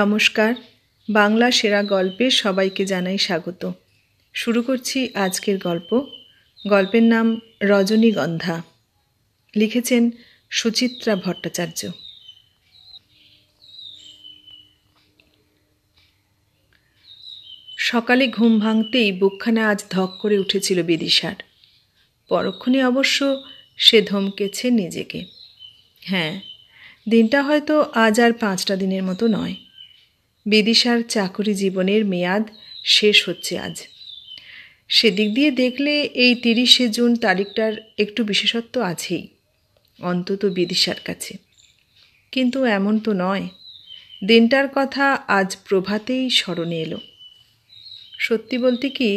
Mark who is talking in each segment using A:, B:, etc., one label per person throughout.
A: নমস্কার বাংলা সেরা গল্পে সবাইকে জানাই স্বাগত শুরু করছি আজকের গল্প গল্পের নাম রজনীগন্ধা লিখেছেন সুচিত্রা ভট্টাচার্য সকালে ঘুম ভাঙতেই বুকখানা আজ ধক করে উঠেছিল বিদিশার পরক্ষণে অবশ্য সে ধমকেছে নিজেকে হ্যাঁ দিনটা হয়তো আজ আর পাঁচটা দিনের মতো নয় বিদিশার চাকুরি জীবনের মেয়াদ শেষ হচ্ছে আজ সেদিক দিয়ে দেখলে এই তিরিশে জুন তারিখটার একটু বিশেষত্ব আছেই অন্তত বিদিশার কাছে কিন্তু এমন তো নয় দিনটার কথা আজ প্রভাতেই স্মরণে এলো সত্যি বলতে কি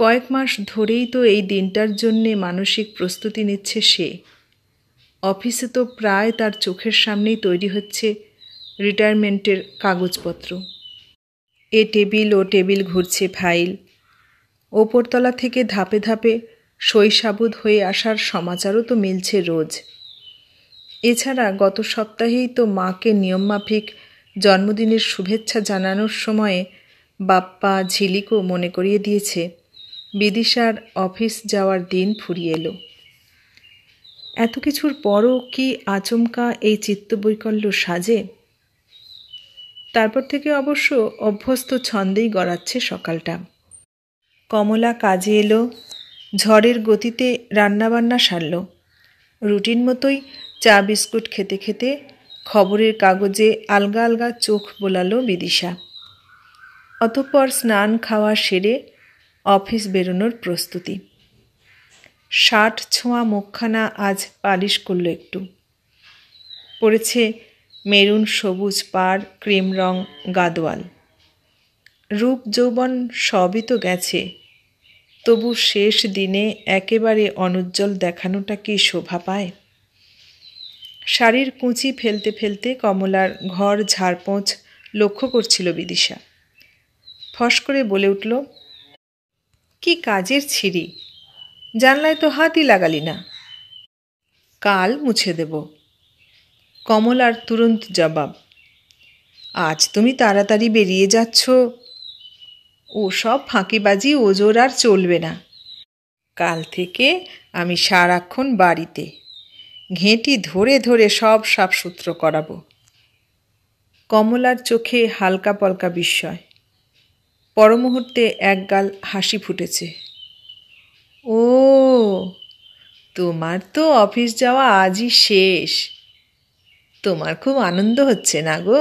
A: কয়েক মাস ধরেই তো এই দিনটার জন্যে মানসিক প্রস্তুতি নিচ্ছে সে অফিসে তো প্রায় তার চোখের সামনেই তৈরি হচ্ছে রিটায়ারমেন্টের কাগজপত্র এ টেবিল ও টেবিল ঘুরছে ফাইল ওপরতলা থেকে ধাপে ধাপে শৈশাবুদ হয়ে আসার সমাচারও তো মিলছে রোজ এছাড়া গত সপ্তাহেই তো মাকে নিয়মমাফিক জন্মদিনের শুভেচ্ছা জানানোর সময়ে বাপ্পা ঝিলিকও মনে করিয়ে দিয়েছে বিদিশার অফিস যাওয়ার দিন ফুরিয়ে এলো এত কিছুর পরও কি আচমকা এই চিত্তবৈকল্য সাজে তারপর থেকে অবশ্য অভ্যস্ত ছন্দেই গড়াচ্ছে সকালটা কমলা কাজে এলো ঝড়ের গতিতে রান্নাবান্না সারল রুটিন মতোই চা বিস্কুট খেতে খেতে খবরের কাগজে আলগা আলগা চোখ বোলালো বিদিশা অতঃপর স্নান খাওয়া সেরে অফিস বেরোনোর প্রস্তুতি ষাট ছোঁয়া মুখখানা আজ পালিশ করল একটু পড়েছে মেরুন সবুজ পাড় ক্রিম রং গাদোয়াল রূপ যৌবন সবই তো গেছে তবু শেষ দিনে একেবারে অনুজ্জ্বল দেখানোটা কি শোভা পায় শাড়ির কুঁচি ফেলতে ফেলতে কমলার ঘর ঝাড়পোঁচ লক্ষ্য করছিল বিদিশা ফস করে বলে উঠল কি কাজের ছিঁড়ি জানলায় তো হাতই লাগালি না কাল মুছে দেবো কমলার তুরন্ত জবাব আজ তুমি তাড়াতাড়ি বেরিয়ে যাচ্ছ ও সব ফাঁকিবাজি ওজোর আর চলবে না কাল থেকে আমি সারাক্ষণ বাড়িতে ঘেঁটি ধরে ধরে সব সাফসূত্র করাবো কমলার চোখে হালকা পলকা বিস্ময় পরমুহূর্তে একগাল হাসি ফুটেছে ও তোমার তো অফিস যাওয়া আজই শেষ তোমার খুব আনন্দ হচ্ছে না গো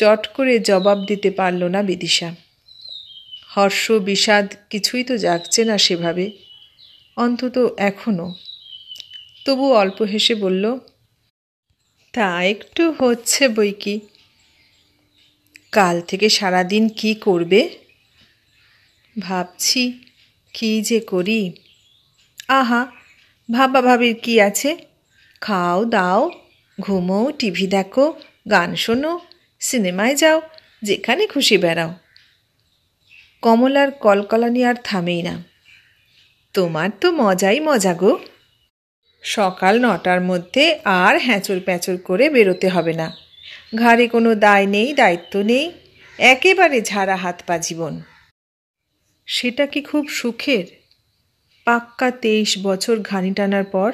A: চট করে জবাব দিতে পারল না বিদিশা হর্ষ বিষাদ কিছুই তো জাগছে না সেভাবে অন্তত এখনও তবু অল্প হেসে বলল তা একটু হচ্ছে বই কি কাল থেকে সারাদিন কি করবে ভাবছি কি যে করি আহা ভাবা ভাবির কি আছে খাও দাও ঘুমো টিভি দেখো গান শোনো সিনেমায় যাও যেখানে খুশি বেড়াও কমলার কলকলানি আর থামেই না তোমার তো মজাই মজা গো সকাল নটার মধ্যে আর হ্যাঁচড় প্যাঁচড় করে বেরোতে হবে না ঘাড়ে কোনো দায় নেই দায়িত্ব নেই একেবারে ঝাড়া হাত পা জীবন সেটা কি খুব সুখের পাক্কা তেইশ বছর ঘানি টানার পর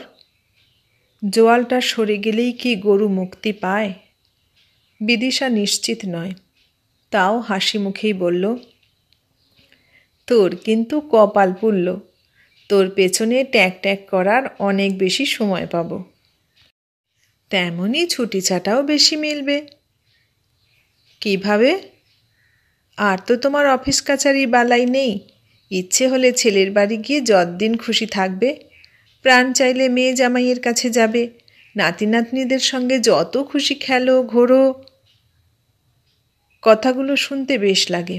A: জোয়ালটা সরে গেলেই কি গরু মুক্তি পায় বিদিশা নিশ্চিত নয় তাও হাসি মুখেই বলল তোর কিন্তু কপাল পুড়ল তোর পেছনে ট্যাক ট্যাক করার অনেক বেশি সময় পাব তেমনই ছুটি ছাটাও বেশি মিলবে কিভাবে আর তো তোমার অফিস কাছারি বালাই নেই ইচ্ছে হলে ছেলের বাড়ি গিয়ে যতদিন খুশি থাকবে প্রাণ চাইলে মেয়ে জামাইয়ের কাছে যাবে নাতি নাতনিদের সঙ্গে যত খুশি খেলো ঘোরো কথাগুলো শুনতে বেশ লাগে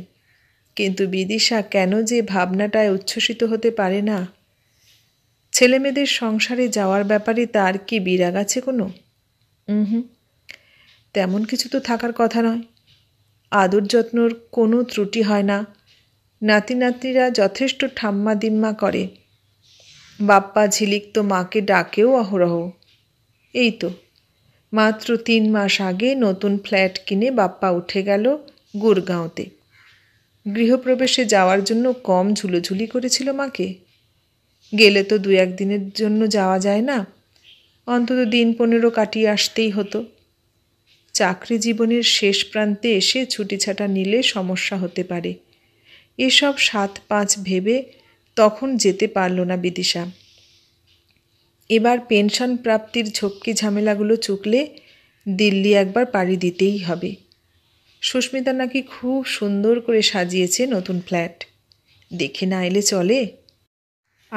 A: কিন্তু বিদিশা কেন যে ভাবনাটায় উচ্ছ্বসিত হতে পারে না ছেলেমেয়েদের সংসারে যাওয়ার ব্যাপারে তার কি বিরাগ আছে কোনো হুম তেমন কিছু তো থাকার কথা নয় আদর যত্নর কোনো ত্রুটি হয় না নাতি নাতনিরা যথেষ্ট ঠাম্মা দিম্মা করে বাপ্পা ঝিলিক তো মাকে ডাকেও অহরহ এই তো মাত্র তিন মাস আগে নতুন ফ্ল্যাট কিনে বাপ্পা উঠে গেল গুরগাঁওতে গৃহপ্রবেশে যাওয়ার জন্য কম ঝুলোঝুলি করেছিল মাকে গেলে তো দু একদিনের জন্য যাওয়া যায় না অন্তত দিন পনেরো কাটিয়ে আসতেই হতো চাকরি জীবনের শেষ প্রান্তে এসে ছুটিছাটা নিলে সমস্যা হতে পারে এসব সাত পাঁচ ভেবে তখন যেতে পারল না বিদিশা এবার পেনশন প্রাপ্তির ঝক্কি ঝামেলাগুলো চুকলে দিল্লি একবার পাড়ি দিতেই হবে সুস্মিতা নাকি খুব সুন্দর করে সাজিয়েছে নতুন ফ্ল্যাট দেখে না এলে চলে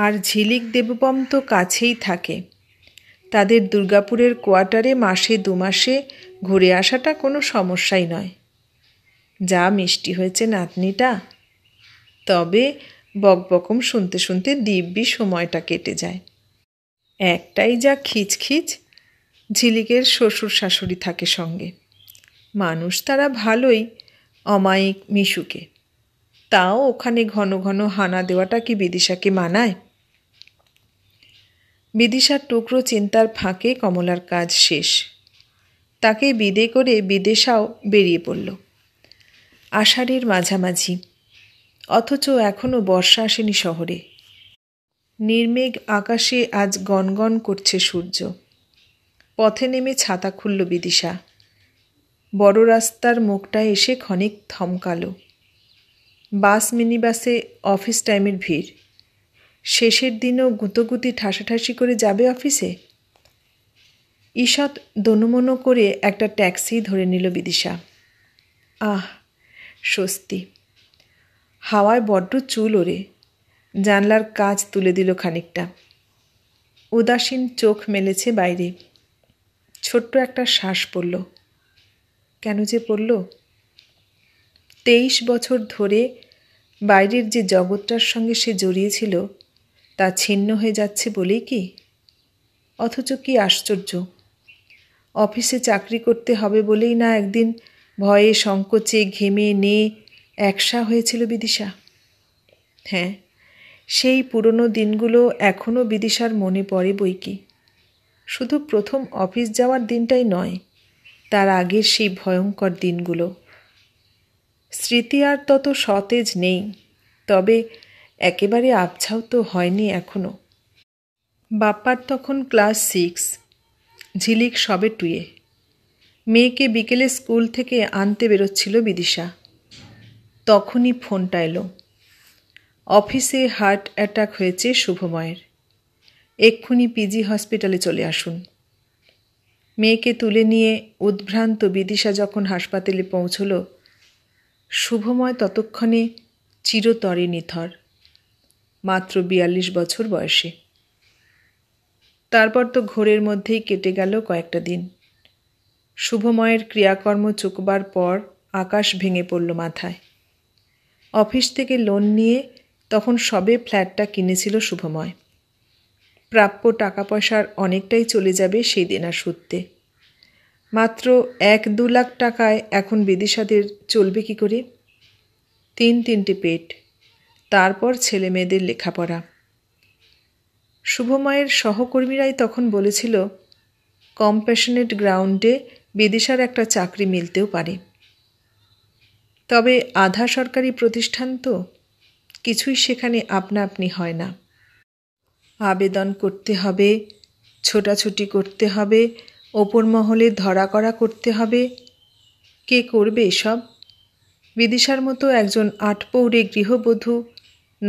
A: আর ঝিলিক দেবপম তো কাছেই থাকে তাদের দুর্গাপুরের কোয়ার্টারে মাসে দু মাসে ঘুরে আসাটা কোনো সমস্যাই নয় যা মিষ্টি হয়েছে নাতনিটা তবে বকবকম শুনতে শুনতে দিব্যি সময়টা কেটে যায় একটাই যা খিচখিচ ঝিলিকের শ্বশুর শাশুড়ি থাকে সঙ্গে মানুষ তারা ভালোই অমায়িক মিশুকে তাও ওখানে ঘন ঘন হানা দেওয়াটা কি বিদিশাকে মানায় বিদিশার টুকরো চিন্তার ফাঁকে কমলার কাজ শেষ তাকে বিদে করে বিদেশাও বেরিয়ে পড়ল আষাঢ়ের মাঝামাঝি অথচ এখনও বর্ষা আসেনি শহরে নির্মেঘ আকাশে আজ গনগন করছে সূর্য পথে নেমে ছাতা খুলল বিদিশা বড় রাস্তার মুখটা এসে ক্ষণিক থমকালো বাস মিনিবাসে অফিস টাইমের ভিড় শেষের দিনও গুঁতোগুতি ঠাসাঠাসি করে যাবে অফিসে ঈষৎ দনুমন করে একটা ট্যাক্সি ধরে নিল বিদিশা আহ স্বস্তি হাওয়ায় বড্ড চুল ওরে জানলার কাজ তুলে দিল খানিকটা উদাসীন চোখ মেলেছে বাইরে ছোট্ট একটা শ্বাস পড়ল কেন যে পড়ল তেইশ বছর ধরে বাইরের যে জগৎটার সঙ্গে সে জড়িয়েছিল তা ছিন্ন হয়ে যাচ্ছে বলেই কি অথচ কি আশ্চর্য অফিসে চাকরি করতে হবে বলেই না একদিন ভয়ে সংকোচে ঘেমে নে একসা হয়েছিল বিদিশা হ্যাঁ সেই পুরনো দিনগুলো এখনও বিদিশার মনে পড়ে বই কি শুধু প্রথম অফিস যাওয়ার দিনটাই নয় তার আগের সেই ভয়ঙ্কর দিনগুলো স্মৃতি আর তত সতেজ নেই তবে একেবারে আবছাও তো হয়নি এখনও বাপ্পার তখন ক্লাস সিক্স ঝিলিক সবে টুয়ে মেয়েকে বিকেলে স্কুল থেকে আনতে বেরোচ্ছিল বিদিশা তখনই ফোনটা এলো অফিসে হার্ট অ্যাটাক হয়েছে শুভময়ের এক্ষুনি পিজি হসপিটালে চলে আসুন মেয়েকে তুলে নিয়ে উদ্ভ্রান্ত বিদিশা যখন হাসপাতালে পৌঁছল শুভময় ততক্ষণে চিরতরে নিথর মাত্র বিয়াল্লিশ বছর বয়সে তারপর তো ঘোরের মধ্যেই কেটে গেল কয়েকটা দিন শুভময়ের ক্রিয়াকর্ম চুকবার পর আকাশ ভেঙে পড়ল মাথায় অফিস থেকে লোন নিয়ে তখন সবে ফ্ল্যাটটা কিনেছিল শুভময় প্রাপ্য টাকা পয়সার অনেকটাই চলে যাবে সেই দেনা সূত্রে মাত্র এক দু লাখ টাকায় এখন বিদিশাদের চলবে কি করে তিন তিনটি পেট তারপর ছেলে মেয়েদের লেখাপড়া শুভময়ের সহকর্মীরাই তখন বলেছিল কম্প্যাশনেট গ্রাউন্ডে বিদিশার একটা চাকরি মিলতেও পারে তবে আধা সরকারি প্রতিষ্ঠান তো কিছুই সেখানে আপনা আপনি হয় না আবেদন করতে হবে ছোটাছুটি করতে হবে ওপর মহলে ধরা করা করতে হবে কে করবে এসব বিদিশার মতো একজন আটপৌরে গৃহবধূ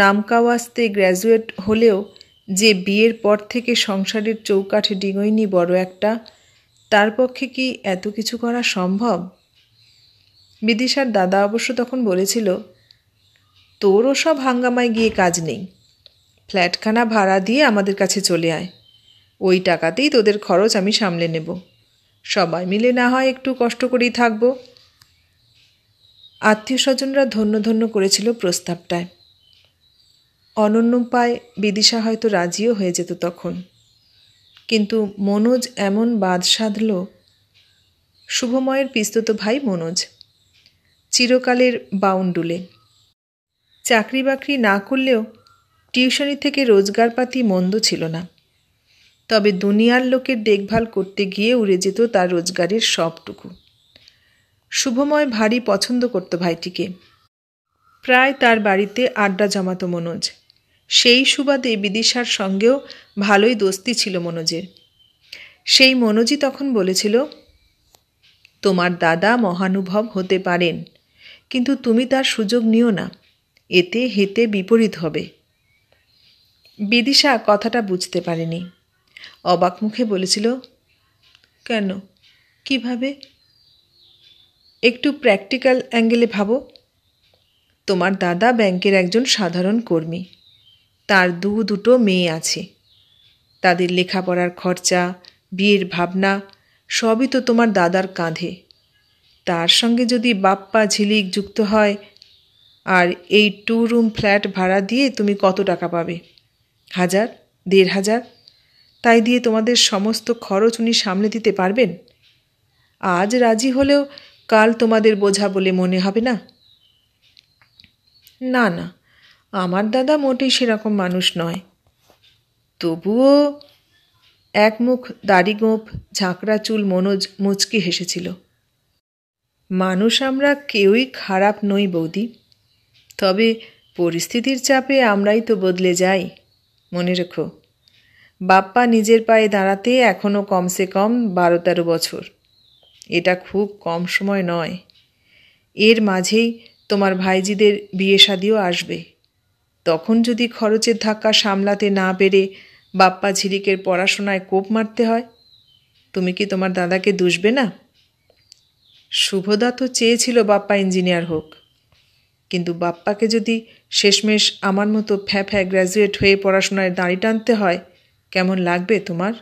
A: নামকাওয়াস্তে গ্র্যাজুয়েট হলেও যে বিয়ের পর থেকে সংসারের চৌকাঠে ডিঙইনি বড় একটা তার পক্ষে কি এত কিছু করা সম্ভব বিদিশার দাদা অবশ্য তখন বলেছিল তোর সব হাঙ্গামায় গিয়ে কাজ নেই ফ্ল্যাটখানা ভাড়া দিয়ে আমাদের কাছে চলে আয় ওই টাকাতেই তোদের খরচ আমি সামলে নেব সবাই মিলে না হয় একটু কষ্ট করেই থাকবো আত্মীয় স্বজনরা ধন্য ধন্য করেছিল প্রস্তাবটায় অনন্য পায় বিদিশা হয়তো রাজিও হয়ে যেত তখন কিন্তু মনোজ এমন বাদ সাধল শুভময়ের পিস্তত ভাই মনোজ চিরকালের বাউন্ডুলে চাকরি বাকরি না করলেও টিউশনি থেকে রোজগারপাতি মন্দ ছিল না তবে দুনিয়ার লোকের দেখভাল করতে গিয়ে উড়ে যেত তার রোজগারের সবটুকু শুভময় ভারী পছন্দ করত ভাইটিকে প্রায় তার বাড়িতে আড্ডা জমাত মনোজ সেই সুবাদে বিদিশার সঙ্গেও ভালোই দোস্তি ছিল মনোজের সেই মনোজই তখন বলেছিল তোমার দাদা মহানুভব হতে পারেন কিন্তু তুমি তার সুযোগ নিও না এতে হেতে বিপরীত হবে বিদিশা কথাটা বুঝতে পারেনি অবাক মুখে বলেছিল কেন কিভাবে একটু প্র্যাকটিক্যাল অ্যাঙ্গেলে ভাবো তোমার দাদা ব্যাংকের একজন সাধারণ কর্মী তার দু দুটো মেয়ে আছে তাদের লেখাপড়ার খরচা বিয়ের ভাবনা সবই তো তোমার দাদার কাঁধে তার সঙ্গে যদি বাপ্পা ঝিলিক যুক্ত হয় আর এই টু রুম ফ্ল্যাট ভাড়া দিয়ে তুমি কত টাকা পাবে হাজার দেড় হাজার তাই দিয়ে তোমাদের সমস্ত খরচ উনি সামলে দিতে পারবেন আজ রাজি হলেও কাল তোমাদের বোঝা বলে মনে হবে না না না আমার দাদা মোটেই সেরকম মানুষ নয় তবুও একমুখ দাড়িগোঁপ ঝাঁকড়া চুল মনোজ মুচকি হেসেছিল মানুষ আমরা কেউই খারাপ নই বৌদি তবে পরিস্থিতির চাপে আমরাই তো বদলে যাই মনে রেখো বাপ্পা নিজের পায়ে দাঁড়াতে এখনও কমসে কম বারো তেরো বছর এটা খুব কম সময় নয় এর মাঝেই তোমার ভাইজিদের বিয়ে শাদিও আসবে তখন যদি খরচের ধাক্কা সামলাতে না পেরে বাপ্পা ঝিরিকের পড়াশোনায় কোপ মারতে হয় তুমি কি তোমার দাদাকে দুষবে না শুভদা তো চেয়েছিল বাপ্পা ইঞ্জিনিয়ার হোক কিন্তু বাপ্পাকে যদি শেষমেশ আমার মতো ফ্যা ফ্যা গ্র্যাজুয়েট হয়ে পড়াশোনায় দাঁড়ি টানতে হয় কেমন লাগবে তোমার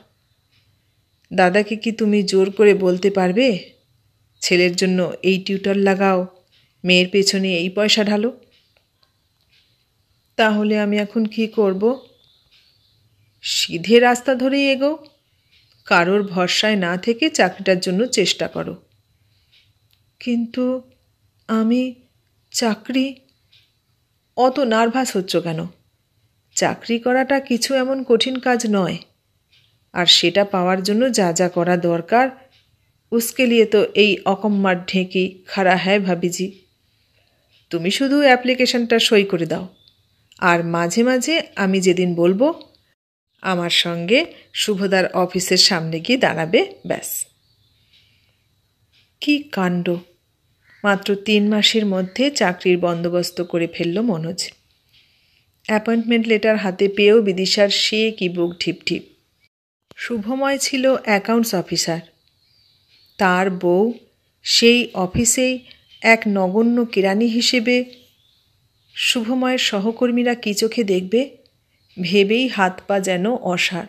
A: দাদাকে কি তুমি জোর করে বলতে পারবে ছেলের জন্য এই টিউটার লাগাও মেয়ের পেছনে এই পয়সা ঢালো তাহলে আমি এখন কি করব সিধে রাস্তা ধরেই এগো কারোর ভরসায় না থেকে চাকরিটার জন্য চেষ্টা করো কিন্তু আমি চাকরি অত নার্ভাস হচ্ছ কেন চাকরি করাটা কিছু এমন কঠিন কাজ নয় আর সেটা পাওয়ার জন্য যা যা করা দরকার উসকে লিয়ে তো এই অকম্মার ঢেঁকি খাড়া হ্যায় ভাবিজি তুমি শুধু অ্যাপ্লিকেশনটা সই করে দাও আর মাঝে মাঝে আমি যেদিন বলবো আমার সঙ্গে শুভদার অফিসের সামনে গিয়ে দাঁড়াবে ব্যাস কি কাণ্ড মাত্র তিন মাসের মধ্যে চাকরির বন্দোবস্ত করে ফেলল মনোজ অ্যাপয়েন্টমেন্ট লেটার হাতে পেয়েও বিদিশার সে কি বুক ঢিপ শুভময় ছিল অ্যাকাউন্টস অফিসার তার বউ সেই অফিসেই এক নগণ্য কেরানি হিসেবে শুভময়ের সহকর্মীরা কী চোখে দেখবে ভেবেই হাত পা যেন অসার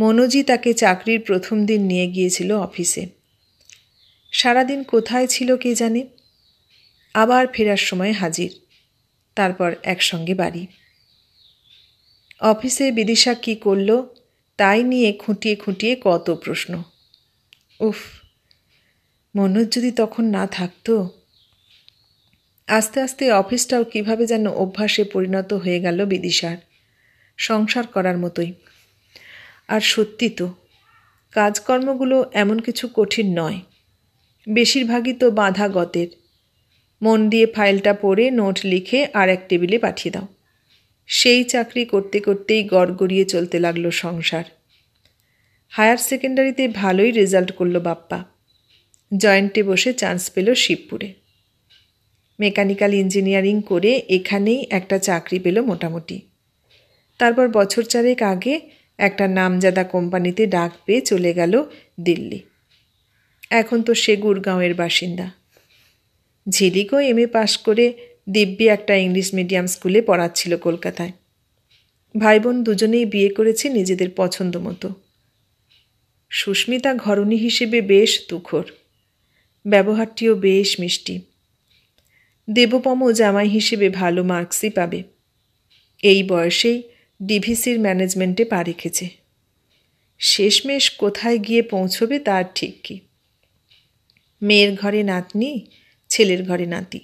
A: মনোজি তাকে চাকরির প্রথম দিন নিয়ে গিয়েছিল অফিসে সারাদিন কোথায় ছিল কে জানে আবার ফেরার সময় হাজির তারপর একসঙ্গে বাড়ি অফিসে বিদিশা কী করল তাই নিয়ে খুঁটিয়ে খুঁটিয়ে কত প্রশ্ন উফ মনোজ যদি তখন না থাকতো আস্তে আস্তে অফিসটাও কিভাবে যেন অভ্যাসে পরিণত হয়ে গেল বিদিশার সংসার করার মতোই আর সত্যি তো কাজকর্মগুলো এমন কিছু কঠিন নয় বেশিরভাগই তো বাঁধা গতের মন দিয়ে ফাইলটা পড়ে নোট লিখে আর এক টেবিলে পাঠিয়ে দাও সেই চাকরি করতে করতেই গড় গড়িয়ে চলতে লাগলো সংসার হায়ার সেকেন্ডারিতে ভালোই রেজাল্ট করলো বাপ্পা জয়েন্টে বসে চান্স পেল শিবপুরে মেকানিক্যাল ইঞ্জিনিয়ারিং করে এখানেই একটা চাকরি পেল মোটামুটি তারপর বছর চারেক আগে একটা নামজাদা কোম্পানিতে ডাক পেয়ে চলে গেল দিল্লি এখন তো সে গুরগাঁওয়ের বাসিন্দা ঝিলিকও এম এ পাশ করে দিব্যি একটা ইংলিশ মিডিয়াম স্কুলে পড়াচ্ছিল কলকাতায় ভাই বোন দুজনেই বিয়ে করেছে নিজেদের পছন্দ মতো সুস্মিতা ঘরণী হিসেবে বেশ তুখর ব্যবহারটিও বেশ মিষ্টি দেবপম জামাই হিসেবে ভালো মার্কসই পাবে এই বয়সেই ডিভিসির ম্যানেজমেন্টে পা রেখেছে শেষমেশ কোথায় গিয়ে পৌঁছবে তার ঠিক কী মেয়ের ঘরে নাতনি ছেলের ঘরে নাতি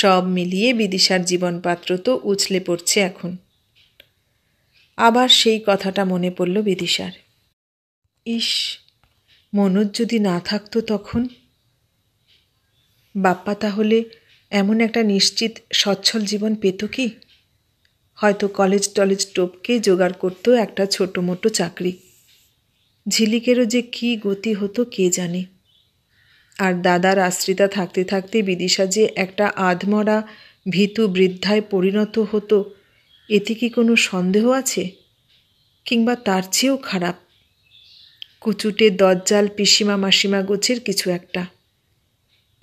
A: সব মিলিয়ে বিদিশার জীবনপাত্র তো উছলে পড়ছে এখন আবার সেই কথাটা মনে পড়ল বিদিশার ইস মনোজ যদি না থাকতো তখন বাপ্পা তাহলে এমন একটা নিশ্চিত সচ্ছল জীবন পেত কি হয়তো কলেজ টলেজ টোপকে জোগাড় করত একটা ছোটো মোটো চাকরি ঝিলিকেরও যে কি গতি হতো কে জানে আর দাদার আশ্রিতা থাকতে থাকতে বিদিশা যে একটা আধমরা ভীতু বৃদ্ধায় পরিণত হতো এতে কি কোনো সন্দেহ আছে কিংবা তার চেয়েও খারাপ কুচুটে দজ্জাল পিসিমা মাসিমা গোছের কিছু একটা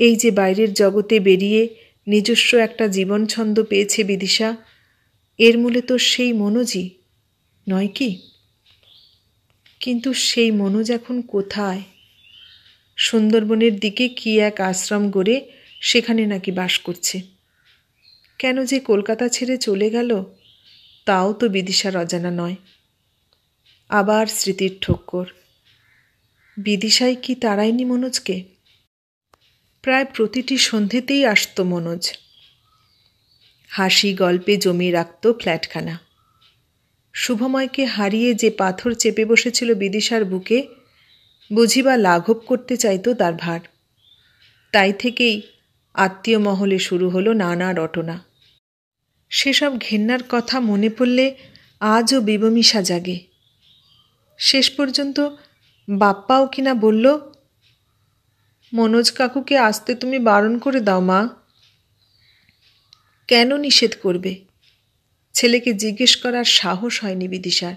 A: এই যে বাইরের জগতে বেরিয়ে নিজস্ব একটা জীবন ছন্দ পেয়েছে বিদিশা এর মূলে তো সেই মনোজি নয় কি কিন্তু সেই মনোজ এখন কোথায় সুন্দরবনের দিকে কি এক আশ্রম গড়ে সেখানে নাকি বাস করছে কেন যে কলকাতা ছেড়ে চলে গেল তাও তো বিদিশার অজানা নয় আবার স্মৃতির ঠক্কর বিদিশায় কি তারাইনি মনোজকে প্রায় প্রতিটি সন্ধেতেই আসত মনোজ হাসি গল্পে জমিয়ে রাখত ফ্ল্যাটখানা শুভময়কে হারিয়ে যে পাথর চেপে বসেছিল বিদিশার বুকে বুঝিবা লাঘব করতে চাইত তার ভার তাই থেকেই আত্মীয় মহলে শুরু হলো নানা রটনা সেসব ঘেন্নার কথা মনে পড়লে আজও বিবমিশা জাগে শেষ পর্যন্ত বাপ্পাও কিনা বলল মনোজ কাকুকে আসতে তুমি বারণ করে দাও মা কেন নিষেধ করবে ছেলেকে জিজ্ঞেস করার সাহস হয়নি বিদিশার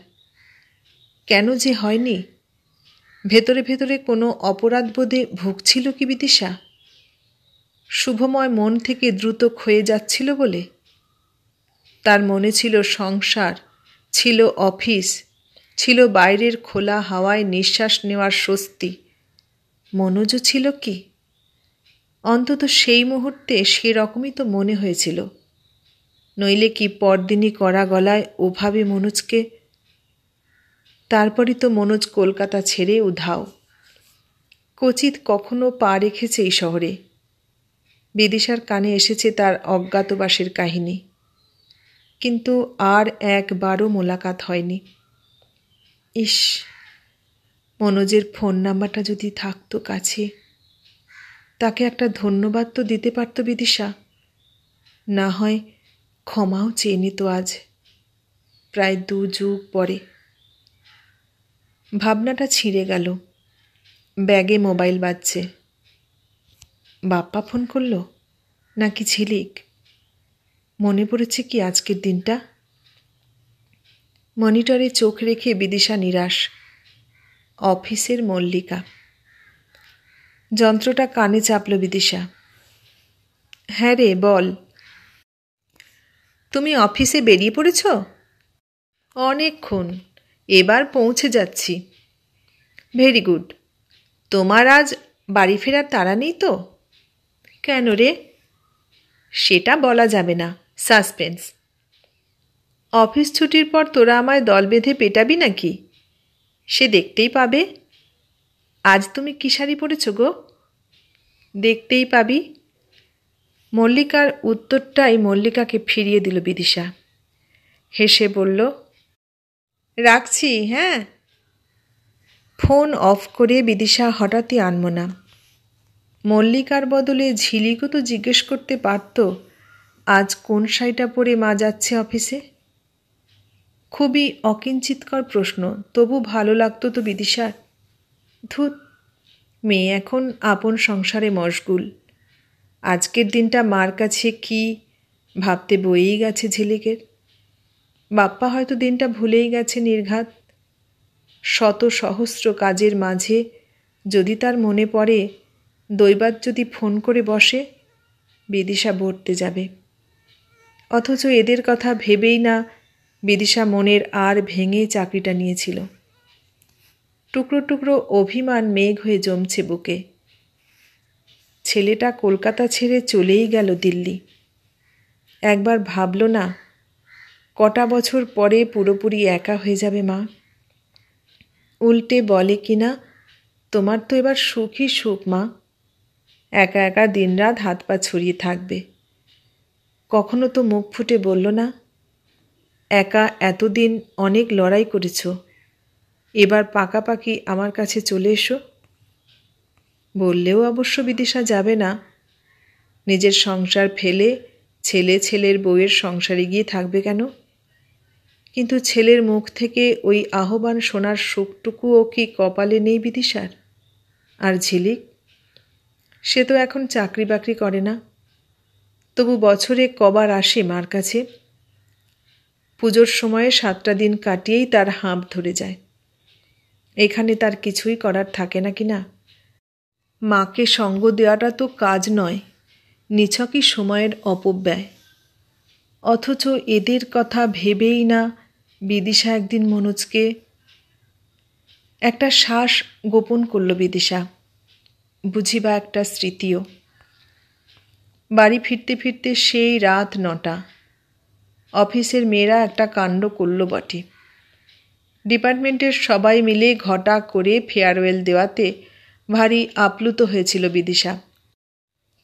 A: কেন যে হয়নি ভেতরে ভেতরে কোনো অপরাধ বোধে ভুগছিল কি বিদিশা শুভময় মন থেকে দ্রুত ক্ষয়ে যাচ্ছিল বলে তার মনে ছিল সংসার ছিল অফিস ছিল বাইরের খোলা হাওয়ায় নিঃশ্বাস নেওয়ার স্বস্তি মনোজ ছিল কি অন্তত সেই মুহূর্তে সেরকমই তো মনে হয়েছিল নইলে কি পরদিনই করা গলায় ওভাবে মনোজকে তারপরই তো মনোজ কলকাতা ছেড়ে উধাও কচিত কখনো পা রেখেছে এই শহরে বিদিশার কানে এসেছে তার অজ্ঞাতবাসের কাহিনী কিন্তু আর একবারও মোলাকাত হয়নি ইস মনোজের ফোন নাম্বারটা যদি থাকতো কাছে তাকে একটা ধন্যবাদ তো দিতে পারত বিদিশা না হয় ক্ষমাও চেয়ে নিত আজ প্রায় দু যুগ পরে ভাবনাটা ছিঁড়ে গেল ব্যাগে মোবাইল বাজছে বাপ্পা ফোন করল নাকি ঝিলিক মনে পড়েছে কি আজকের দিনটা মনিটরে চোখ রেখে বিদিশা নিরাশ অফিসের মল্লিকা যন্ত্রটা কানে চাপল বিদিশা হ্যাঁ রে বল তুমি অফিসে বেরিয়ে পড়েছ অনেকক্ষণ এবার পৌঁছে যাচ্ছি ভেরি গুড তোমার আজ বাড়ি ফেরার তারা নেই তো কেন রে সেটা বলা যাবে না সাসপেন্স অফিস ছুটির পর তোরা আমায় দল বেঁধে পেটাবি নাকি সে দেখতেই পাবে আজ তুমি কী শাড়ি পরেছ গো দেখতেই পাবি মল্লিকার উত্তরটাই মল্লিকাকে ফিরিয়ে দিল বিদিশা হেসে বলল রাখছি হ্যাঁ ফোন অফ করে বিদিশা হঠাৎই আনমনা মল্লিকার বদলে ঝিলিকও তো জিজ্ঞেস করতে পারত আজ কোন শাড়িটা পরে মা যাচ্ছে অফিসে খুবই অকিঞ্চিতকর প্রশ্ন তবু ভালো লাগতো তো বিদিশার ধুত মেয়ে এখন আপন সংসারে মশগুল আজকের দিনটা মার কাছে কি ভাবতে বয়েই গেছে ঝিলিকের বাপ্পা হয়তো দিনটা ভুলেই গেছে নির্ঘাত শত সহস্র কাজের মাঝে যদি তার মনে পড়ে দৈবাত যদি ফোন করে বসে বিদিশা বর্তে যাবে অথচ এদের কথা ভেবেই না বিদিশা মনের আর ভেঙে চাকরিটা নিয়েছিল টুকরো টুকরো অভিমান মেঘ হয়ে জমছে বুকে ছেলেটা কলকাতা ছেড়ে চলেই গেল দিল্লি একবার ভাবল না কটা বছর পরে পুরোপুরি একা হয়ে যাবে মা উল্টে বলে কি না তোমার তো এবার সুখই সুখ মা একা একা দিনরাত হাত পা ছড়িয়ে থাকবে কখনো তো মুখ ফুটে বলল না একা এতদিন অনেক লড়াই করেছ এবার পাকাপাকি আমার কাছে চলে এসো বললেও অবশ্য বিদিশা যাবে না নিজের সংসার ফেলে ছেলে ছেলের বউয়ের সংসারে গিয়ে থাকবে কেন কিন্তু ছেলের মুখ থেকে ওই আহ্বান শোনার সুখটুকুও কি কপালে নেই বিদিশার আর ঝিলিক সে তো এখন চাকরি বাকরি করে না তবু বছরে কবার আসে মার কাছে পুজোর সময়ে সাতটা দিন কাটিয়েই তার হাঁপ ধরে যায় এখানে তার কিছুই করার থাকে না কি না মাকে সঙ্গ দেওয়াটা তো কাজ নয় নিছকই সময়ের অপব্যয় অথচ এদের কথা ভেবেই না বিদিশা একদিন মনোজকে একটা শ্বাস গোপন করল বিদিশা বুঝিবা একটা স্মৃতিও বাড়ি ফিরতে ফিরতে সেই রাত নটা অফিসের মেয়েরা একটা কাণ্ড করল বটে ডিপার্টমেন্টের সবাই মিলে ঘটা করে ফেয়ারওয়েল দেওয়াতে ভারী আপ্লুত হয়েছিল বিদিশা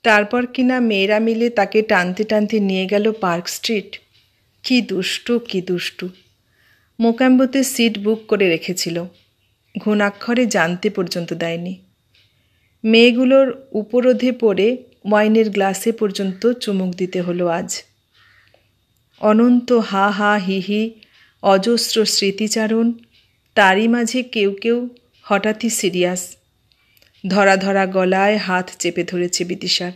A: তারপর কিনা মেয়েরা মিলে তাকে টানতে টানতে নিয়ে গেল পার্ক স্ট্রিট কি দুষ্টু কি দুষ্টু মোকাম্বোতে সিট বুক করে রেখেছিল ঘুণাক্ষরে জানতে পর্যন্ত দেয়নি মেয়েগুলোর উপরোধে পড়ে ওয়াইনের গ্লাসে পর্যন্ত চুমুক দিতে হলো আজ অনন্ত হা হা হি হি অজস্র স্মৃতিচারণ তারই মাঝে কেউ কেউ হঠাৎই সিরিয়াস ধরা ধরা গলায় হাত চেপে ধরেছে বিদিশার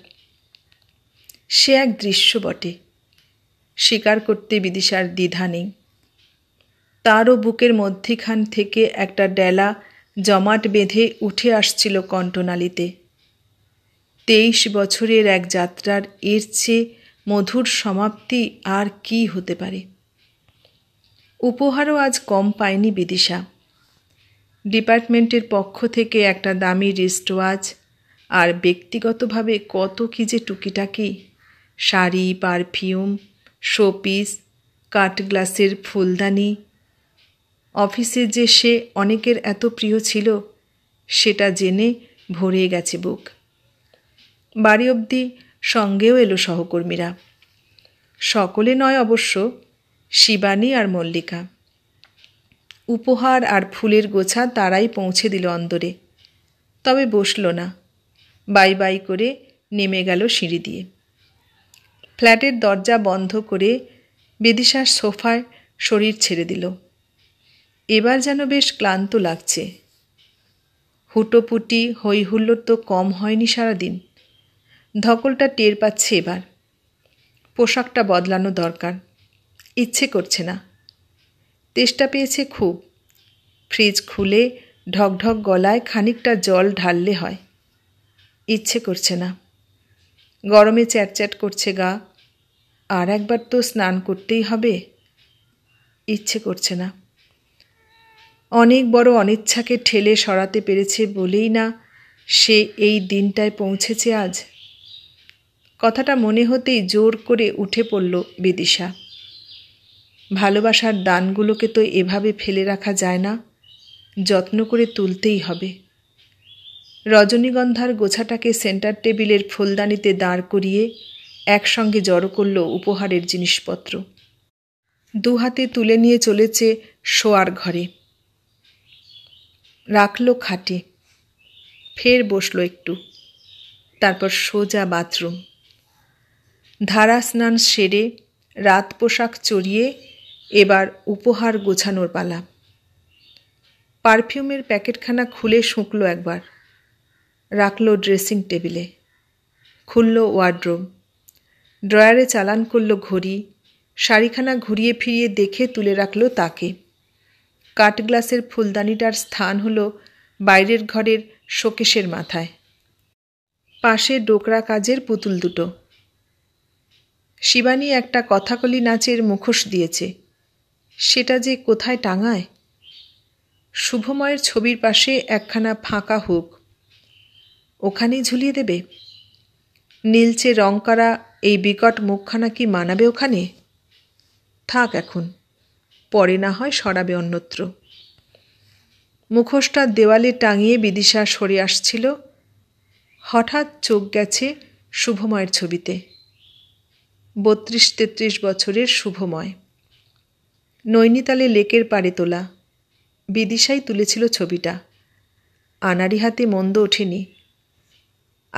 A: সে এক দৃশ্য বটে স্বীকার করতে বিদিশার দ্বিধা নেই তারও বুকের মধ্যিখান থেকে একটা ডেলা জমাট বেঁধে উঠে আসছিল কণ্টনালিতে তেইশ বছরের এক যাত্রার এর চেয়ে মধুর সমাপ্তি আর কি হতে পারে উপহারও আজ কম পায়নি বিদিশা ডিপার্টমেন্টের পক্ষ থেকে একটা দামি রিস্ট ওয়াচ আর ব্যক্তিগতভাবে কত কী যে টুকিটাকি শাড়ি পারফিউম শোপিস কাট গ্লাসের ফুলদানি অফিসে যে সে অনেকের এত প্রিয় ছিল সেটা জেনে ভরে গেছে বুক বাড়ি অবধি সঙ্গেও এলো সহকর্মীরা সকলে নয় অবশ্য শিবানী আর মল্লিকা উপহার আর ফুলের গোছা তারাই পৌঁছে দিল অন্দরে তবে বসল না বাই বাই করে নেমে গেল সিঁড়ি দিয়ে ফ্ল্যাটের দরজা বন্ধ করে বেদিশার সোফায় শরীর ছেড়ে দিল এবার যেন বেশ ক্লান্ত লাগছে হুটোপুটি হইহুল্লোর তো কম হয়নি সারাদিন ধকলটা টের পাচ্ছে এবার পোশাকটা বদলানো দরকার ইচ্ছে করছে না তেষ্টা পেয়েছে খুব ফ্রিজ খুলে ঢকঢক গলায় খানিকটা জল ঢাললে হয় ইচ্ছে করছে না গরমে চ্যাটচ্যাট করছে গা আর একবার তো স্নান করতেই হবে ইচ্ছে করছে না অনেক বড় অনিচ্ছাকে ঠেলে সরাতে পেরেছে বলেই না সে এই দিনটায় পৌঁছেছে আজ কথাটা মনে হতেই জোর করে উঠে পড়ল বিদিশা ভালোবাসার দানগুলোকে তো এভাবে ফেলে রাখা যায় না যত্ন করে তুলতেই হবে রজনীগন্ধার গোছাটাকে সেন্টার টেবিলের ফুলদানিতে দাঁড় করিয়ে একসঙ্গে জড়ো করল উপহারের জিনিসপত্র দু হাতে তুলে নিয়ে চলেছে শোয়ার ঘরে রাখল খাটে ফের বসল একটু তারপর সোজা বাথরুম ধারা স্নান সেরে রাত পোশাক চড়িয়ে এবার উপহার গোছানোর পালা পারফিউমের প্যাকেটখানা খুলে শুঁকল একবার রাখলো ড্রেসিং টেবিলে খুলল ওয়ার্ড্রোম ড্রয়ারে চালান করল ঘড়ি শাড়িখানা ঘুরিয়ে ফিরিয়ে দেখে তুলে রাখল তাকে কাঠগ্লাসের ফুলদানিটার স্থান হলো বাইরের ঘরের শোকেশের মাথায় পাশে ডোকরা কাজের পুতুল দুটো শিবানী একটা কথাকলি নাচের মুখোশ দিয়েছে সেটা যে কোথায় টাঙায় শুভময়ের ছবির পাশে একখানা ফাঁকা হুক ওখানেই ঝুলিয়ে দেবে নীলচে রং করা এই বিকট মুখখানা কি মানাবে ওখানে থাক এখন পরে না হয় সরাবে অন্যত্র মুখোশটা দেওয়ালে টাঙিয়ে বিদিশা সরে আসছিল হঠাৎ চোখ গেছে শুভময়ের ছবিতে বত্রিশ তেত্রিশ বছরের শুভময় নৈনিতালে লেকের পাড়ে তোলা বিদিশাই তুলেছিল ছবিটা আনারি হাতে মন্দ ওঠেনি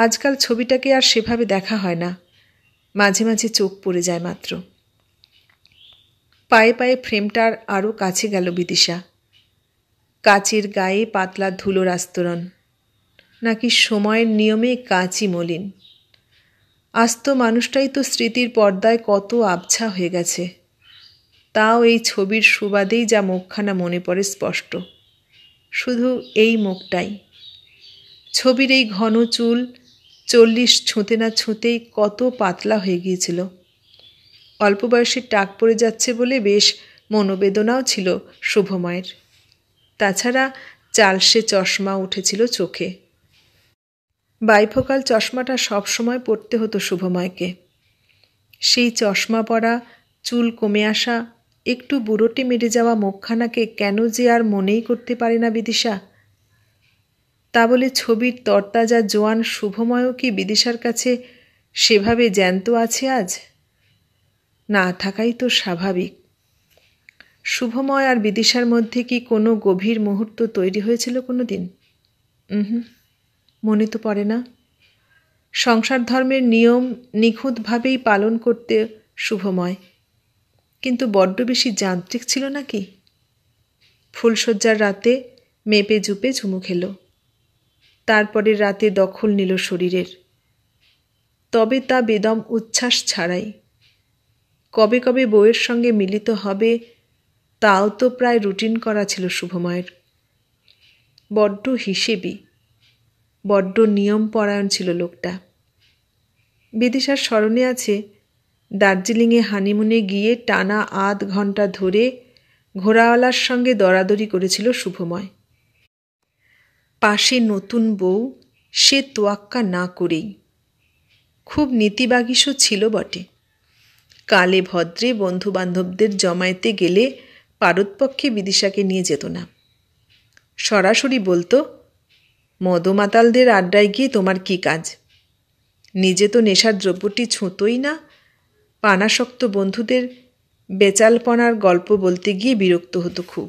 A: আজকাল ছবিটাকে আর সেভাবে দেখা হয় না মাঝে মাঝে চোখ পড়ে যায় মাত্র পায়ে পায়ে ফ্রেমটার আরও কাছে গেল বিদিশা কাচের গায়ে পাতলা ধুলোর আস্তরণ নাকি সময়ের নিয়মে কাঁচি মলিন আস্ত মানুষটাই তো স্মৃতির পর্দায় কত আবছা হয়ে গেছে তাও এই ছবির সুবাদেই যা মুখখানা মনে পড়ে স্পষ্ট শুধু এই মুখটাই ছবির এই ঘন চুল চল্লিশ ছুঁতে না ছুঁতেই কত পাতলা হয়ে গিয়েছিল অল্প বয়সে টাক পড়ে যাচ্ছে বলে বেশ মনোবেদনাও ছিল শুভময়ের তাছাড়া চালসে চশমা উঠেছিল চোখে বাইফোকাল চশমাটা সব সময় পড়তে হতো শুভময়কে সেই চশমা পরা চুল কমে আসা একটু বুড়োটি মেরে যাওয়া মুখখানাকে কেন যে আর মনেই করতে পারে না বিদিশা তা বলে ছবির তরতাজা জোয়ান শুভময়ও কি বিদিশার কাছে সেভাবে জ্যান্ত আছে আজ না থাকাই তো স্বাভাবিক শুভময় আর বিদিশার মধ্যে কি কোনো গভীর মুহূর্ত তৈরি হয়েছিল কোনো দিন হুম মনে তো পড়ে না সংসার ধর্মের নিয়ম নিখুঁতভাবেই পালন করতে শুভময় কিন্তু বড্ড বেশি যান্ত্রিক ছিল নাকি ফুলশয্যার রাতে মেপে জুপে ঝুমু খেল তারপরে রাতে দখল নিল শরীরের তবে তা বেদম উচ্ছ্বাস ছাড়াই কবে কবে বউয়ের সঙ্গে মিলিত হবে তাও তো প্রায় রুটিন করা ছিল শুভময়ের বড্ড হিসেবি বড্ড নিয়মপরায়ণ ছিল লোকটা বিদিশার স্মরণে আছে দার্জিলিংয়ে হানিমুনে গিয়ে টানা আধ ঘন্টা ধরে ঘোড়াওয়ালার সঙ্গে দরাদরি করেছিল শুভময় পাশে নতুন বউ সে তোয়াক্কা না করেই খুব নীতিবাগিসও ছিল বটে কালে ভদ্রে বন্ধুবান্ধবদের জমায়েতে গেলে পারতপক্ষে বিদিশাকে নিয়ে যেত না সরাসরি বলতো মদমাতালদের আড্ডায় গিয়ে তোমার কি কাজ নিজে তো নেশার দ্রব্যটি ছুঁতোই না পানাসক্ত বন্ধুদের বেচালপনার গল্প বলতে গিয়ে বিরক্ত হতো খুব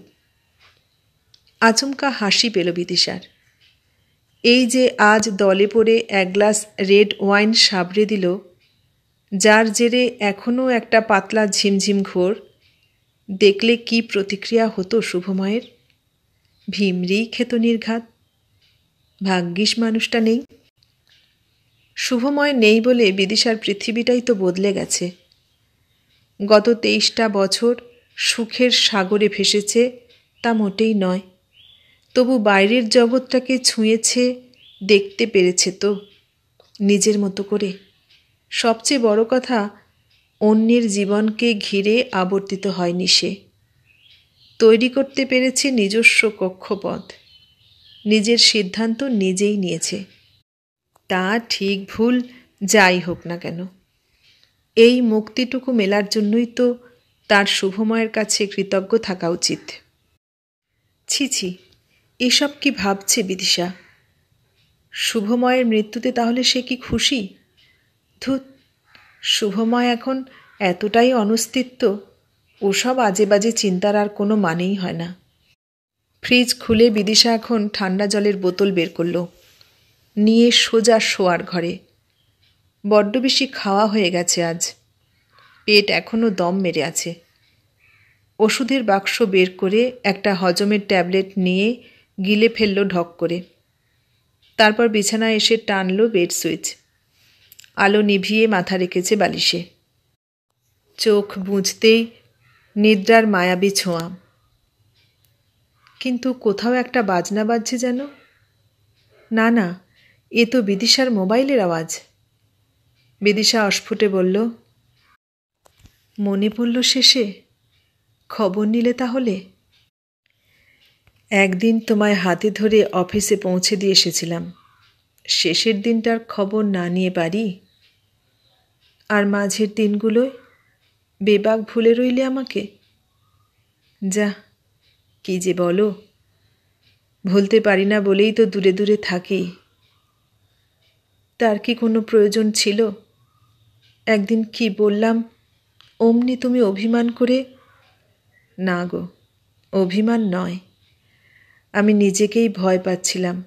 A: আচমকা হাসি পেল বিদিশার এই যে আজ দলে পড়ে এক গ্লাস রেড ওয়াইন সাবড়ে দিল যার জেরে এখনও একটা পাতলা ঝিমঝিম ঘোর দেখলে কি প্রতিক্রিয়া হতো শুভময়ের ভীমরি খেত নির্ঘাত ভাগ্যিস মানুষটা নেই শুভময় নেই বলে বিদিশার পৃথিবীটাই তো বদলে গেছে গত তেইশটা বছর সুখের সাগরে ভেসেছে তা মোটেই নয় তবু বাইরের জগৎটাকে ছুঁয়েছে দেখতে পেরেছে তো নিজের মতো করে সবচেয়ে বড় কথা অন্যের জীবনকে ঘিরে আবর্তিত হয়নি সে তৈরি করতে পেরেছে নিজস্ব কক্ষপথ নিজের সিদ্ধান্ত নিজেই নিয়েছে তা ঠিক ভুল যাই হোক না কেন এই মুক্তিটুকু মেলার জন্যই তো তার শুভময়ের কাছে কৃতজ্ঞ থাকা উচিত ছি ছি এসব কি ভাবছে বিদিশা শুভময়ের মৃত্যুতে তাহলে সে কি খুশি ধুত শুভময় এখন এতটাই অনস্তিত্ব ওসব আজে বাজে চিন্তার আর কোনো মানেই হয় না ফ্রিজ খুলে বিদিশা এখন ঠান্ডা জলের বোতল বের করল নিয়ে সোজা শোয়ার ঘরে বড্ড বেশি খাওয়া হয়ে গেছে আজ পেট এখনও দম মেরে আছে ওষুধের বাক্স বের করে একটা হজমের ট্যাবলেট নিয়ে গিলে ফেলল ঢক করে তারপর বিছানায় এসে টানল বেড সুইচ আলো নিভিয়ে মাথা রেখেছে বালিশে চোখ বুঝতেই নিদ্রার মায়াবি ছোঁয়া কিন্তু কোথাও একটা বাজনা বাজছে যেন না না এ তো বিদিশার মোবাইলের আওয়াজ বিদিশা অস্ফুটে বলল মনে পড়ল শেষে খবর নিলে তাহলে একদিন তোমায় হাতে ধরে অফিসে পৌঁছে দিয়ে এসেছিলাম শেষের দিনটার খবর না নিয়ে পারি আর মাঝের দিনগুলোয় বেবাক ভুলে রইলে আমাকে যা কি যে বলো ভুলতে পারি না বলেই তো দূরে দূরে থাকি তার কি কোনো প্রয়োজন ছিল একদিন কি বললাম অমনি তুমি অভিমান করে না গো অভিমান নয় আমি নিজেকেই ভয় পাচ্ছিলাম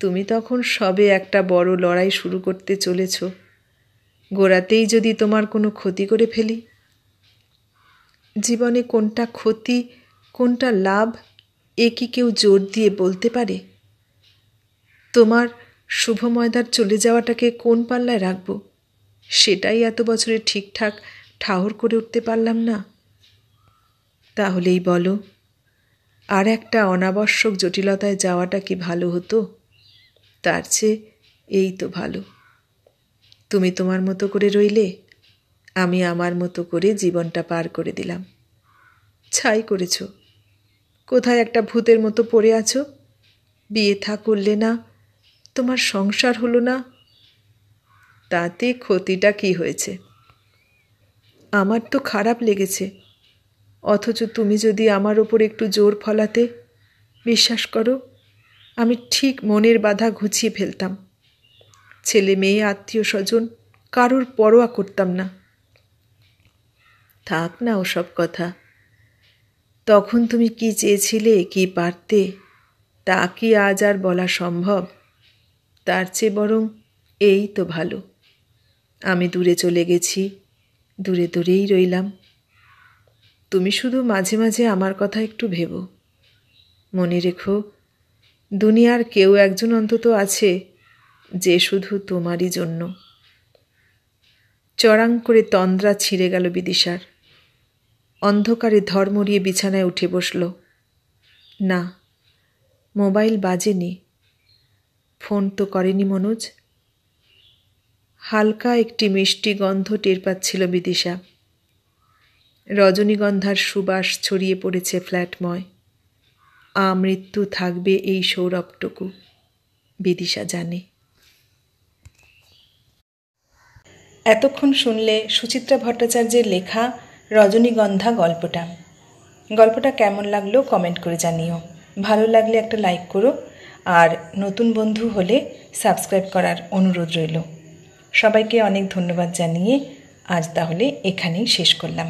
A: তুমি তখন সবে একটা বড় লড়াই শুরু করতে চলেছ গোড়াতেই যদি তোমার কোনো ক্ষতি করে ফেলি জীবনে কোনটা ক্ষতি কোনটা লাভ এ কি কেউ জোর দিয়ে বলতে পারে তোমার শুভ ময়দার চলে যাওয়াটাকে কোন পাল্লায় রাখবো সেটাই এত বছরে ঠিকঠাক ঠাহর করে উঠতে পারলাম না তাহলেই বলো আর একটা অনাবশ্যক জটিলতায় যাওয়াটা কি ভালো হতো তার চেয়ে এই তো ভালো তুমি তোমার মতো করে রইলে আমি আমার মতো করে জীবনটা পার করে দিলাম ছাই করেছ কোথায় একটা ভূতের মতো পড়ে আছো বিয়ে থা করলে না তোমার সংসার হলো না তাতে ক্ষতিটা কি হয়েছে আমার তো খারাপ লেগেছে অথচ তুমি যদি আমার ওপর একটু জোর ফলাতে বিশ্বাস করো আমি ঠিক মনের বাধা ঘুছিয়ে ফেলতাম ছেলে মেয়ে আত্মীয় স্বজন কারোর পরোয়া করতাম না থাক না ওসব কথা তখন তুমি কি চেয়েছিলে কি পারতে তা কি আজ আর বলা সম্ভব তার চেয়ে বরং এই তো ভালো আমি দূরে চলে গেছি দূরে দূরেই রইলাম তুমি শুধু মাঝে মাঝে আমার কথা একটু ভেবো মনে রেখো দুনিয়ার কেউ একজন অন্তত আছে যে শুধু তোমারই জন্য চড়াং করে তন্দ্রা ছিঁড়ে গেল বিদিশার অন্ধকারে ধর মরিয়ে বিছানায় উঠে বসল না মোবাইল বাজেনি ফোন তো করেনি মনোজ হালকা একটি মিষ্টি গন্ধ টের পাচ্ছিল বিদিশা রজনীগন্ধার সুবাস ছড়িয়ে পড়েছে ফ্ল্যাটময় আমৃত্যু থাকবে এই সৌরভটুকু বিদিশা জানে এতক্ষণ শুনলে সুচিত্রা ভট্টাচার্যের লেখা রজনীগন্ধা গল্পটা গল্পটা কেমন লাগলো কমেন্ট করে জানিও ভালো লাগলে একটা লাইক করো আর নতুন বন্ধু হলে সাবস্ক্রাইব করার অনুরোধ রইল সবাইকে অনেক ধন্যবাদ জানিয়ে আজ তাহলে এখানেই শেষ করলাম